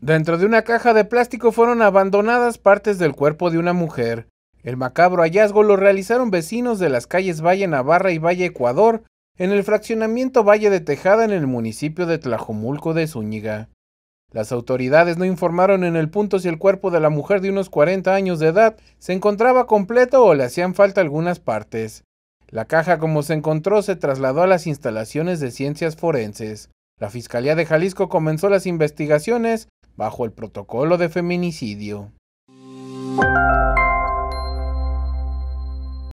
Dentro de una caja de plástico fueron abandonadas partes del cuerpo de una mujer. El macabro hallazgo lo realizaron vecinos de las calles Valle Navarra y Valle Ecuador, en el fraccionamiento Valle de Tejada en el municipio de Tlajomulco de Zúñiga. Las autoridades no informaron en el punto si el cuerpo de la mujer de unos 40 años de edad se encontraba completo o le hacían falta algunas partes. La caja como se encontró se trasladó a las instalaciones de ciencias forenses. La Fiscalía de Jalisco comenzó las investigaciones bajo el protocolo de feminicidio.